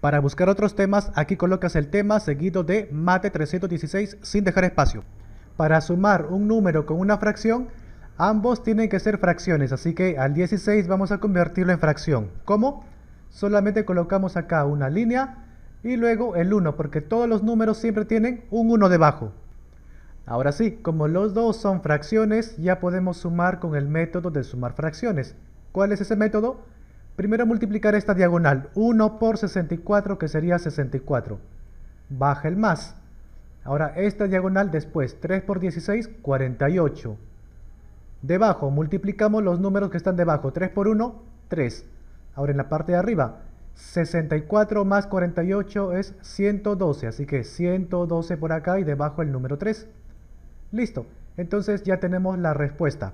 Para buscar otros temas, aquí colocas el tema seguido de mate 316 sin dejar espacio. Para sumar un número con una fracción, ambos tienen que ser fracciones, así que al 16 vamos a convertirlo en fracción. ¿Cómo? Solamente colocamos acá una línea y luego el 1, porque todos los números siempre tienen un 1 debajo. Ahora sí, como los dos son fracciones, ya podemos sumar con el método de sumar fracciones. ¿Cuál es ese método? Primero multiplicar esta diagonal, 1 por 64 que sería 64. Baja el más. Ahora esta diagonal después, 3 por 16, 48. Debajo, multiplicamos los números que están debajo, 3 por 1, 3. Ahora en la parte de arriba, 64 más 48 es 112, así que 112 por acá y debajo el número 3. Listo, entonces ya tenemos la respuesta.